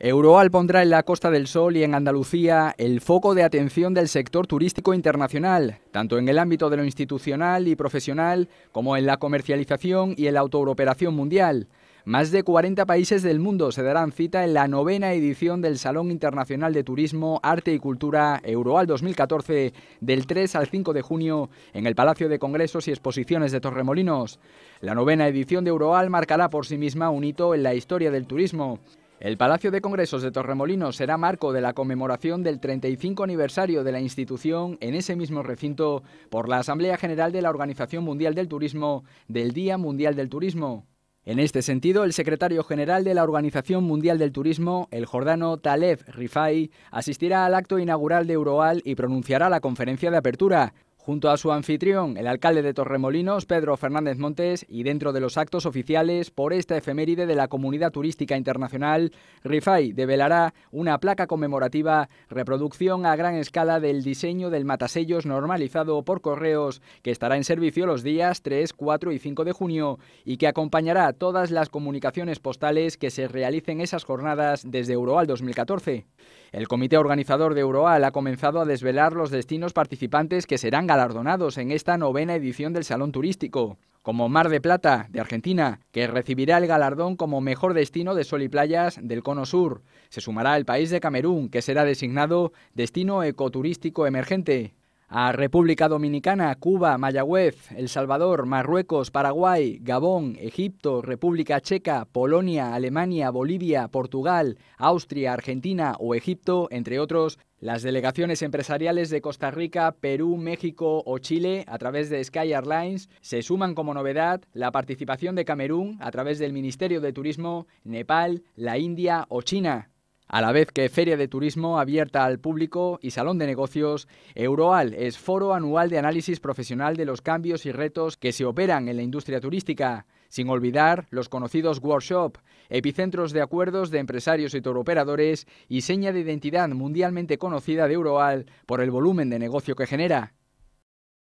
Euroal pondrá en la Costa del Sol y en Andalucía el foco de atención del sector turístico internacional, tanto en el ámbito de lo institucional y profesional como en la comercialización y en la autooperación mundial. Más de 40 países del mundo se darán cita en la novena edición del Salón Internacional de Turismo, Arte y Cultura Euroal 2014, del 3 al 5 de junio, en el Palacio de Congresos y Exposiciones de Torremolinos. La novena edición de Euroal marcará por sí misma un hito en la historia del turismo. El Palacio de Congresos de Torremolinos será marco de la conmemoración del 35 aniversario de la institución en ese mismo recinto por la Asamblea General de la Organización Mundial del Turismo del Día Mundial del Turismo. En este sentido, el secretario general de la Organización Mundial del Turismo, el jordano Taleb Rifai, asistirá al acto inaugural de Euroal y pronunciará la conferencia de apertura. Junto a su anfitrión, el alcalde de Torremolinos, Pedro Fernández Montes, y dentro de los actos oficiales por esta efeméride de la Comunidad Turística Internacional, Rifai develará una placa conmemorativa, reproducción a gran escala del diseño del matasellos normalizado por correos, que estará en servicio los días 3, 4 y 5 de junio y que acompañará todas las comunicaciones postales que se realicen esas jornadas desde Euroal 2014. El comité organizador de Euroal ha comenzado a desvelar los destinos participantes que serán galardonados en esta novena edición del Salón Turístico como Mar de Plata, de Argentina, que recibirá el galardón como mejor destino de sol y playas del Cono Sur. Se sumará el país de Camerún, que será designado Destino Ecoturístico Emergente, a República Dominicana, Cuba, Mayagüez, El Salvador, Marruecos, Paraguay, Gabón, Egipto, República Checa, Polonia, Alemania, Bolivia, Portugal, Austria, Argentina o Egipto, entre otros, las delegaciones empresariales de Costa Rica, Perú, México o Chile, a través de Sky Airlines, se suman como novedad la participación de Camerún a través del Ministerio de Turismo, Nepal, la India o China. A la vez que Feria de Turismo abierta al público y Salón de Negocios, Euroal es foro anual de análisis profesional de los cambios y retos que se operan en la industria turística, sin olvidar los conocidos workshop, epicentros de acuerdos de empresarios y operadores y seña de identidad mundialmente conocida de Euroal por el volumen de negocio que genera.